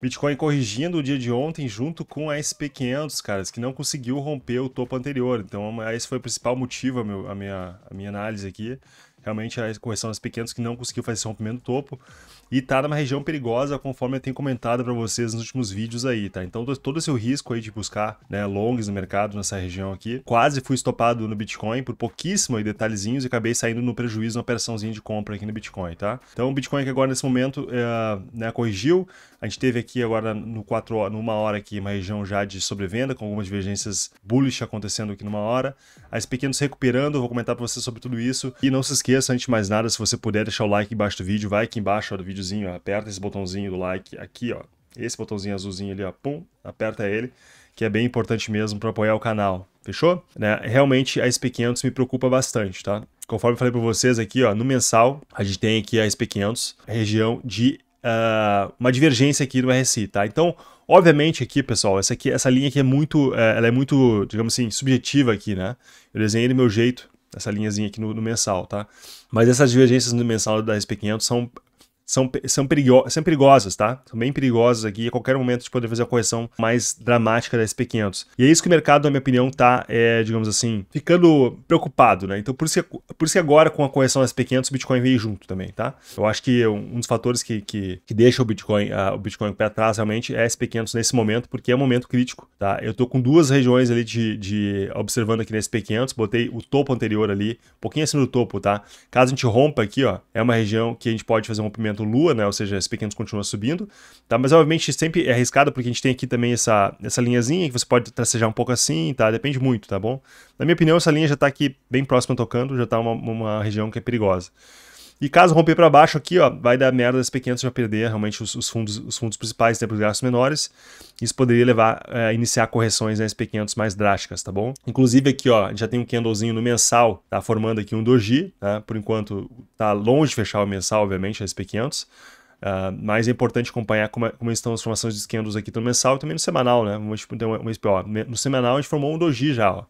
Bitcoin corrigindo o dia de ontem junto com a SP500, caras, que não conseguiu romper o topo anterior. Então, é esse foi o principal motivo, a, meu, a minha, a minha análise aqui. Realmente a correção das pequenas que não conseguiu fazer esse rompimento do topo. E tá numa região perigosa, conforme eu tenho comentado para vocês nos últimos vídeos aí, tá? Então todo esse risco aí de buscar né, longs no mercado nessa região aqui. Quase fui estopado no Bitcoin por pouquíssimo aí, detalhezinhos e acabei saindo no prejuízo na operaçãozinha de compra aqui no Bitcoin, tá? Então o Bitcoin que agora nesse momento é, né, corrigiu. A gente teve aqui agora no 4 numa hora aqui, uma região já de sobrevenda, com algumas divergências bullish acontecendo aqui numa hora a pequenos recuperando, vou comentar para você sobre tudo isso. E não se esqueça, antes de mais nada, se você puder deixar o like embaixo do vídeo, vai aqui embaixo ó, do videozinho, ó, aperta esse botãozinho do like aqui, ó, esse botãozinho azulzinho ali, ó, pum, aperta ele, que é bem importante mesmo para apoiar o canal, fechou? Né? Realmente a SP500 me preocupa bastante, tá? Conforme falei para vocês aqui, ó, no mensal, a gente tem aqui a SP500, região de ah, uma divergência aqui no RSI, tá? Então, obviamente aqui, pessoal, essa, aqui, essa linha aqui é muito, é, ela é muito, digamos assim, subjetiva aqui, né? Eu desenhei do meu jeito, essa linhazinha aqui no, no mensal, tá? Mas essas divergências no mensal da SP500 são são, são, perigo são perigosas, tá? São bem perigosas aqui. A qualquer momento de poder fazer a correção mais dramática da SP500. E é isso que o mercado, na minha opinião, tá, é, digamos assim, ficando preocupado, né? Então, por isso que, por isso que agora, com a correção SP500, o Bitcoin veio junto também, tá? Eu acho que um dos fatores que, que, que deixa o Bitcoin, a, o Bitcoin para trás realmente é SP500 nesse momento, porque é um momento crítico, tá? Eu tô com duas regiões ali de, de observando aqui na SP500, botei o topo anterior ali, um pouquinho acima do topo, tá? Caso a gente rompa aqui, ó, é uma região que a gente pode fazer um rompimento movimento lua, né? Ou seja, esse pequeno continua subindo, tá? Mas obviamente sempre é arriscado porque a gente tem aqui também essa, essa linhazinha que você pode tracejar um pouco assim, tá? Depende muito, tá bom? Na minha opinião, essa linha já está aqui bem próxima tocando, já está uma, uma região que é perigosa. E caso romper para baixo aqui, ó, vai dar merda SP 500 vai perder realmente os, os fundos, os fundos principais, né, para os gastos menores. Isso poderia levar eh, a iniciar correções na né, SP 500 mais drásticas, tá bom? Inclusive aqui, ó, já tem um candlezinho no mensal, tá formando aqui um doji, né? Por enquanto tá longe de fechar o mensal, obviamente, a SP 500. Uh, mas é importante acompanhar como, é, como estão as formações de candles aqui no mensal e também no semanal, né? Vamos, tipo, no semanal a gente formou um doji já, ó.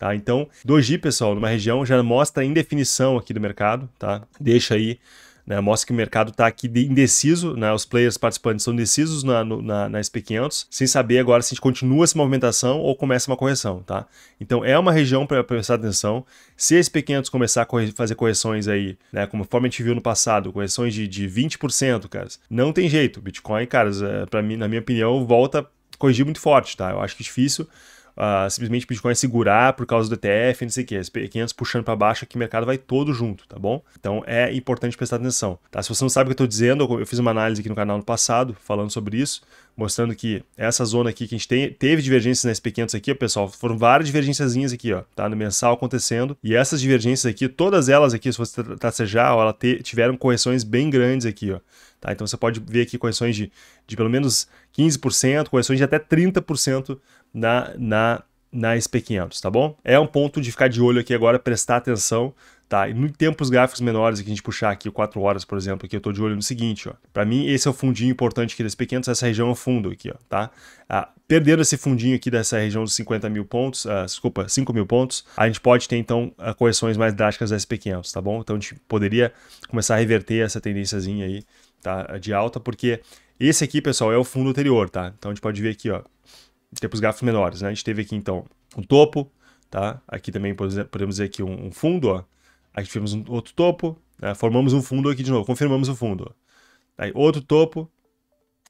Tá? Então, 2G, pessoal, numa região já mostra a indefinição aqui do mercado, tá? Deixa aí, né? mostra que o mercado está aqui indeciso, né? Os players participantes são indecisos na, na, na SP500, sem saber agora se a gente continua essa movimentação ou começa uma correção, tá? Então, é uma região para prestar atenção. Se a SP500 começar a corre fazer correções aí, né? Conforme a gente viu no passado, correções de, de 20%, cara, não tem jeito. Bitcoin, cara, é, para mim, na minha opinião, volta a corrigir muito forte, tá? Eu acho que é difícil uh, simplesmente Bitcoin segurar por causa do ETF, não sei o que, SP500 puxando para baixo aqui, o mercado vai todo junto, tá bom? Então é importante prestar atenção, tá? Se você não sabe o que eu estou dizendo, eu fiz uma análise aqui no canal no passado falando sobre isso, mostrando que essa zona aqui que a gente tem, teve divergências na SP500 aqui, pessoal, foram várias divergênciazinhas aqui, ó, tá? No mensal acontecendo, e essas divergências aqui, todas elas aqui, se você tracejar, ó, ela te, tiveram correções bem grandes aqui, ó. Tá? Então você pode ver aqui correções de, de pelo menos 15%, correções de até 30% na, na, na SP500, tá bom? É um ponto de ficar de olho aqui agora, prestar atenção, tá? em tempos gráficos menores, que a gente puxar aqui 4 horas, por exemplo, aqui eu tô de olho no seguinte, ó. Para mim, esse é o fundinho importante aqui da SP500, essa região é o fundo aqui, ó, tá? Ah, perdendo esse fundinho aqui dessa região dos 50 mil pontos, ah, desculpa, 5 mil pontos, a gente pode ter, então, ah, correções mais drásticas da SP500, tá bom? Então, a gente poderia começar a reverter essa tendênciazinha aí, tá? De alta, porque esse aqui, pessoal, é o fundo anterior, tá? Então, a gente pode ver aqui, ó ter os gráficos menores, né? A gente teve aqui, então, um topo, tá? Aqui também podemos ver aqui um, fundo, ó. Aqui tivemos um outro topo, né? formamos um fundo aqui de novo, confirmamos o fundo. Aí, outro topo.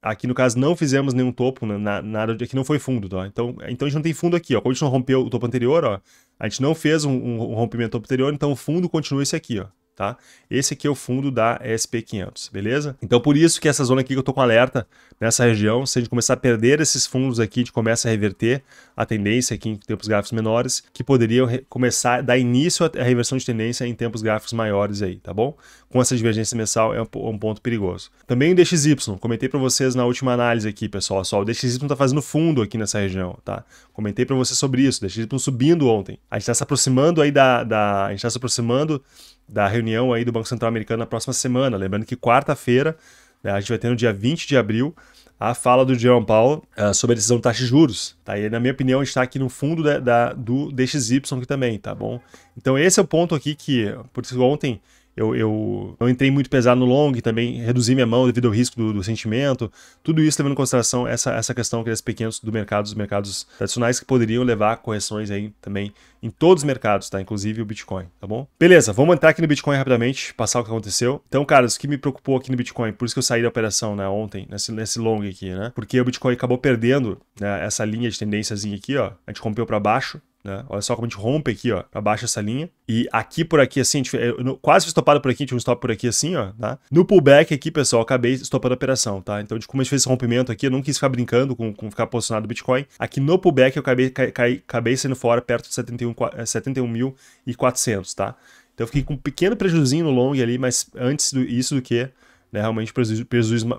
Aqui, no caso, não fizemos nenhum topo, né? na, de aqui não foi fundo, tá? Então, então a gente não tem fundo aqui, ó. Como a gente não rompeu o topo anterior, ó, a gente não fez um, um rompimento do topo anterior, então o fundo continua esse aqui, ó tá? Esse aqui é o fundo da SP500, beleza? Então por isso que essa zona aqui que eu tô com alerta nessa região, se a gente começar a perder esses fundos aqui, a gente começa a reverter a tendência aqui em tempos gráficos menores, que poderiam começar a dar início à reversão de tendência em tempos gráficos maiores aí, tá bom? Com essa divergência mensal é um, um ponto perigoso. Também o DXY, comentei para vocês na última análise aqui, pessoal, só o DXY tá fazendo fundo aqui nessa região, tá? Comentei para vocês sobre isso, o DXY subindo ontem. A gente tá se aproximando aí da, da a gente tá se aproximando da reunião aí do Banco Central Americano na próxima semana. Lembrando que quarta-feira, né, a gente vai ter no dia 20 de abril a fala do Jerome Powell uh, sobre a decisão de taxa de juros. Tá? E na minha opinião, a gente está aqui no fundo da, da, do DXY aqui também, tá bom? Então esse é o ponto aqui que, por isso ontem eu, eu, eu, entrei muito pesado no long, também reduzi minha mão devido ao risco do, do sentimento. Tudo isso levando em consideração essa, essa questão que eles pequenos do mercado, dos mercados tradicionais, que poderiam levar a correções aí também em todos os mercados, tá? Inclusive o Bitcoin, tá bom? Beleza, vamos entrar aqui no Bitcoin rapidamente, passar o que aconteceu. Então, cara, o que me preocupou aqui no Bitcoin, por isso que eu saí da operação, né, ontem, nesse, nesse long aqui, né? Porque o Bitcoin acabou perdendo né, essa linha de tendênciazinha aqui, ó. A gente rompeu para baixo, né? Olha só como a gente rompe aqui, ó, abaixa essa linha. E aqui por aqui, assim, gente, eu quase fiz topado por aqui, a gente um stop por aqui assim, ó, tá? No pullback aqui, pessoal, acabei estopando a operação, tá? Então, de como a gente fez esse rompimento aqui, eu não quis ficar brincando com, com ficar posicionado o Bitcoin. Aqui no pullback eu acabei, ca, ca, acabei saindo fora perto de 71, 71.400, é, tá? Então eu fiquei com um pequeno prejuízo no long ali, mas antes do, do que né, realmente prejuízo,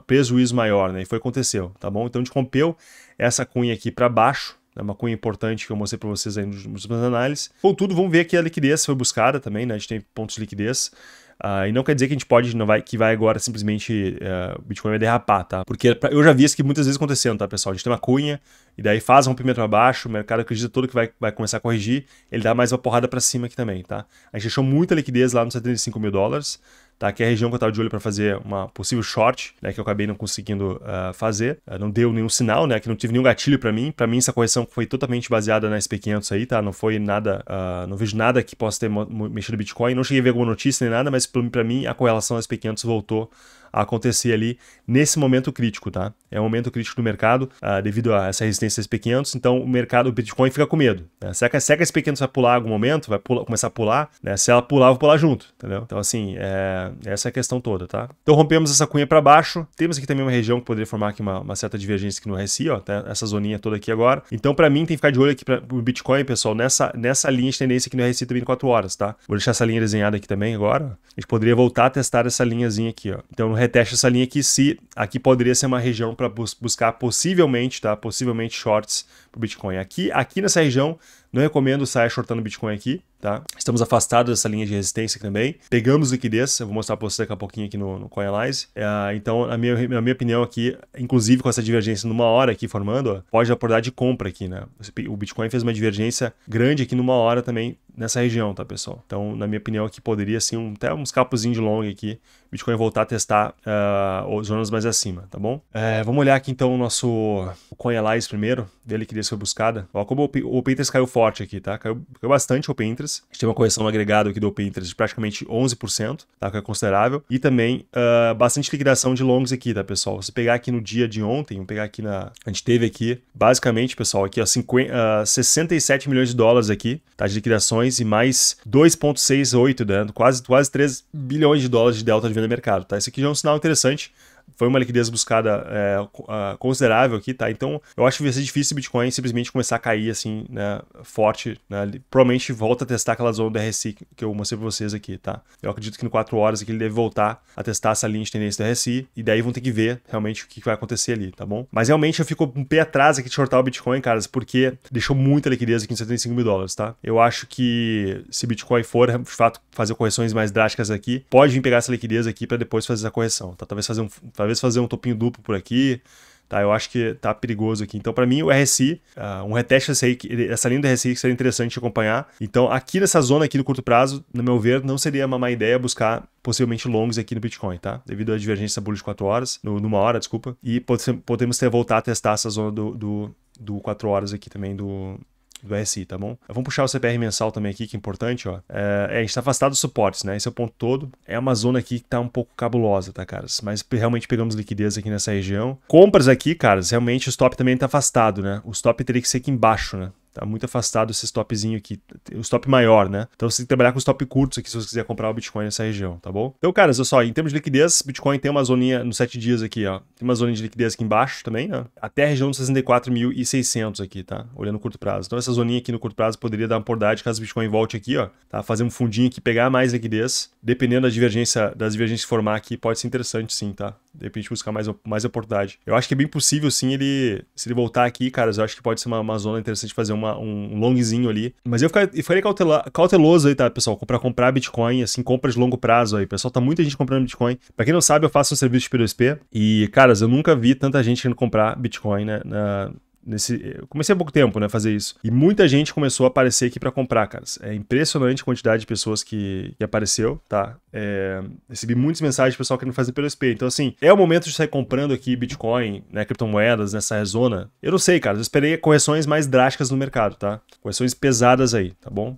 prejuízo, maior, né? E foi aconteceu, tá bom? Então a gente rompeu essa cunha aqui para baixo, é uma cunha importante que eu mostrei para vocês aí nos, nos análises. Contudo, vamos ver que a liquidez foi buscada também, né? A gente tem pontos de liquidez. Uh, e não quer dizer que a gente pode, não vai, que vai agora simplesmente eh, o uh, Bitcoin vai derrapar, tá? Porque eu já vi isso que muitas vezes acontecendo, tá, pessoal? A gente tem uma cunha e daí faz um rompimento para baixo, o mercado acredita todo que vai, vai começar a corrigir, ele dá mais uma porrada para cima aqui também, tá? A gente deixou muita liquidez lá nos 75 mil dólares, tá? Que é a região que eu estava de olho para fazer uma possível short, né? Que eu acabei não conseguindo uh, fazer. Uh, não deu nenhum sinal, né? Que não tive nenhum gatilho para mim. Para mim, essa correção foi totalmente baseada na SP500 aí, tá? Não foi nada, uh, não vejo nada que possa ter mexido no Bitcoin. Não cheguei a ver alguma notícia nem nada, mas para mim a correlação SP500 voltou a acontecer ali nesse momento crítico, tá? É um momento crítico do mercado uh, devido a essa resistência SP500, então o mercado, o Bitcoin fica com medo. Né? Será é que, a é SP500 vai pular em algum momento? Vai pular, começar a pular? Né? Se ela pular, eu vou pular junto, entendeu? Então assim, é, essa é a questão toda, tá? Então rompemos essa cunha para baixo, temos aqui também uma região que poderia formar aqui uma, uma certa divergência aqui no RSI, ó, tá? essa zoninha toda aqui agora. Então para mim tem que ficar de olho aqui para o Bitcoin, pessoal, nessa, nessa linha de tendência aqui no RSI também de 4 horas, tá? Vou deixar essa linha desenhada aqui também agora. A gente poderia voltar a testar essa linhazinha aqui, ó. Então no reteste essa linha aqui se aqui poderia ser uma região para bus buscar possivelmente, tá? Possivelmente shorts para Bitcoin. Aqui, aqui nessa região, não recomendo sair shortando Bitcoin aqui, Tá? Estamos afastados dessa linha de resistência também. Pegamos liquidez, eu vou mostrar para vocês daqui a pouquinho aqui no, no É, então, na minha, a minha opinião aqui, inclusive com essa divergência numa hora aqui formando, ó, pode abordar de compra aqui, né? O Bitcoin fez uma divergência grande aqui numa hora também nessa região, tá, pessoal? Então, na minha opinião aqui, poderia assim, um, até uns capuzinhos de long aqui, Bitcoin voltar a testar uh, ah, zonas mais acima, tá bom? É, vamos olhar aqui então o nosso coinalyze primeiro, ver a liquidez que foi buscada. Ó, como o Open Interest caiu forte aqui, tá? Caiu, caiu bastante o Open Interest, Pinterest. A gente tem uma correção agregada aqui do Pinterest de praticamente 11%, tá? que é considerável. E também uh, bastante liquidação de longs aqui, tá, pessoal? Se pegar aqui no dia de ontem, vamos pegar aqui na... A gente teve aqui, basicamente, pessoal, aqui ó, 50, uh, 67 milhões de dólares aqui, tá? De liquidações e mais 2,68, né? Quase, quase 3 bilhões de dólares de delta de venda mercado, tá? Isso aqui já é um sinal interessante foi uma liquidez buscada é, ah, considerável aqui, tá? Então, eu acho que vai ser difícil o Bitcoin simplesmente começar a cair, assim, né, forte, né? Provavelmente volta a testar aquela zona do RSI que eu mostrei pra vocês aqui, tá? Eu acredito que em 4 horas aqui é ele deve voltar a testar essa linha de tendência do RSI, e daí vão ter que ver realmente o que vai acontecer ali, tá bom? Mas realmente eu fico um pé atrás aqui de shortar o Bitcoin, caras, porque deixou muita liquidez aqui em 75 mil dólares, tá? Eu acho que se Bitcoin for, de fato, fazer correções mais drásticas aqui, pode vir pegar essa liquidez aqui para depois fazer a correção, tá? Talvez fazer um talvez fazer um topinho duplo por aqui. Tá, eu acho que tá perigoso aqui. Então, para mim, o RSI, uh, ah, um reteste essa, aí, essa linha do RSI seria interessante acompanhar. Então, aqui nessa zona aqui do curto prazo, no meu ver, não seria uma má ideia buscar possivelmente longs aqui no Bitcoin, tá? Devido à divergência bullish de 4 horas, no, numa hora, desculpa. E podemos ter voltar a testar essa zona do, do, do 4 horas aqui também do, do RSI, tá bom? Vamos puxar o CPR mensal também aqui, que é importante, ó. É, é a gente está afastado dos suportes, né? Esse é o ponto todo. É uma zona aqui que tá um pouco cabulosa, tá, caras? Mas realmente pegamos liquidez aqui nessa região. Compras aqui, caras, realmente o stop também tá afastado, né? O stop teria que ser aqui embaixo, né? Tá muito afastado esse stopzinho aqui, o stop maior, né? Então você tem que trabalhar com stop curtos aqui se você quiser comprar o Bitcoin nessa região, tá bom? Então, cara só, em termos de liquidez, Bitcoin tem uma zoninha nos 7 dias aqui, ó. Tem uma zoninha de liquidez aqui embaixo também, né? Até a região dos 64.600 aqui, tá? Olhando no curto prazo. Então essa zoninha aqui no curto prazo poderia dar uma oportunidade caso o Bitcoin volte aqui, ó, tá? Fazer um fundinho aqui, pegar mais liquidez. Dependendo da divergência, das divergências que formar aqui, pode ser interessante sim, tá? de repente buscar mais, mais oportunidade. Eu acho que é bem possível, sim, ele. Se ele voltar aqui, caras, eu acho que pode ser uma, uma zona interessante fazer uma, um longzinho ali. Mas eu ficaria, ficaria cautela, cauteloso aí, tá, pessoal? Pra comprar Bitcoin, assim, compras de longo prazo aí. Pessoal, tá muita gente comprando Bitcoin. Pra quem não sabe, eu faço um serviço de P2P. E, caras, eu nunca vi tanta gente querendo comprar Bitcoin, né? Na, Nesse, eh, eu comecei há pouco tempo, né, fazer isso. E muita gente começou a aparecer aqui para comprar, cara. É impressionante a quantidade de pessoas que, que apareceu, tá? É, recebi muitas mensagens de pessoal querendo fazer pelo SP. Então, assim, é o momento de sair comprando aqui Bitcoin, né, criptomoedas nessa né, zona. Eu não sei, cara. Eu esperei correções mais drásticas no mercado, tá? Correções pesadas aí, tá bom?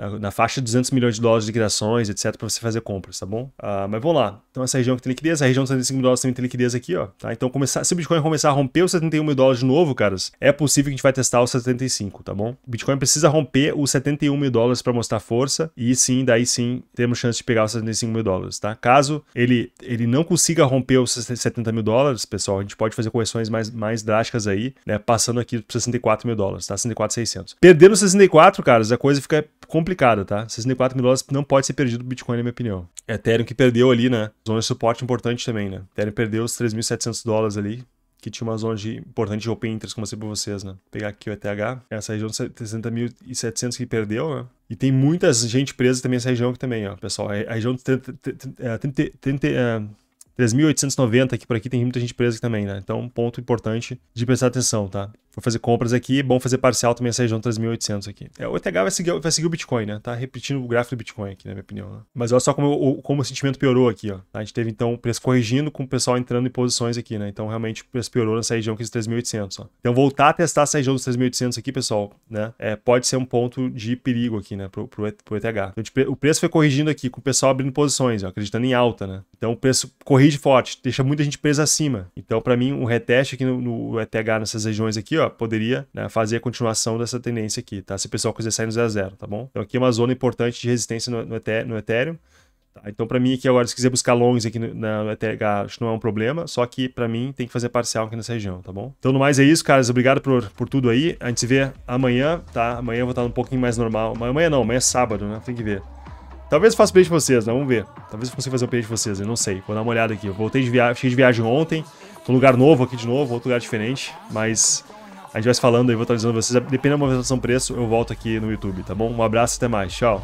É, na faixa de 200 milhões de dólares de liquidações, etc, para você fazer compras, tá bom? Uh, mas vamos lá. Então essa região que tem liquidez, a região de 75 mil dólares também tem liquidez aqui, ó. Tá? Então começar, se o Bitcoin começar a romper os 71 mil dólares de novo, caras, é possível que a gente vai testar os 75, tá bom? O Bitcoin precisa romper os 71 mil dólares para mostrar força e sim, daí sim, temos chance de pegar os 75 mil dólares, tá? Caso ele, ele não consiga romper os 70 mil dólares, pessoal, a gente pode fazer correções mais, mais drásticas aí, né? Passando aqui para 64 mil dólares, tá? 64,600. Perdendo 64, caras, a coisa fica complicada complicado, tá? 64 mil dólares não pode ser perdido o Bitcoin, na minha opinião. É Ethereum que perdeu ali, né? Zona de suporte importante também, né? Ethereum perdeu os 3.700 dólares ali que tinha uma zona de, importante de open interest, como eu sei pra vocês, né? Vou pegar aqui o ETH, essa região de 60.700 que perdeu, né? E tem muita gente presa também nessa região aqui também, ó, pessoal. A região de 3.890 é, é, aqui por aqui tem muita gente presa aqui também, né? Então, ponto importante de prestar atenção, tá? vou fazer compras aqui, bom fazer parcial também essa região 3.800 aqui. É, o ETH vai seguir, vai seguir o Bitcoin, né? Tá repetindo o gráfico do Bitcoin aqui, na minha opinião. Né? Mas olha só como o, como o sentimento piorou aqui, ó. A gente teve, então, o preço corrigindo com o pessoal entrando em posições aqui, né? Então, realmente, o preço piorou nessa região aqui dos 3.800, ó. Então, voltar a testar essa região dos 3.800 aqui, pessoal, né? É, pode ser um ponto de perigo aqui, né? Pro, pro, pro ETH. Então, o preço foi corrigindo aqui, com o pessoal abrindo posições, ó, acreditando em alta, né? Então, o preço corrige forte, deixa muita gente presa acima. Então, para mim, um reteste aqui no, no ETH nessas regiões aqui, ó, poderia né, fazer a continuação dessa tendência aqui, tá? Se o pessoal quiser sair no zero, tá bom? Então aqui é uma zona importante de resistência no, no, Ethereum. Tá? Então para mim aqui agora, se quiser buscar longs aqui no, Ethereum no acho que não é um problema, só que para mim tem que fazer parcial aqui nessa região, tá bom? Então no mais é isso, caras, obrigado por, por tudo aí. A gente se vê amanhã, tá? Amanhã eu vou estar um pouquinho mais normal. Amanhã não, amanhã é sábado, né? Tem que ver. Talvez eu faça update pra vocês, né? Vamos ver. Talvez eu consiga fazer um update pra vocês, eu não sei. Vou dar uma olhada aqui. Eu voltei de viagem, cheguei de viagem ontem. Tô num lugar novo aqui de novo, outro lugar diferente. Mas a gente vai se falando e vou atualizando vocês. Dependendo da movimentação preço, eu volto aqui no YouTube, tá bom? Um abraço e até mais. Tchau.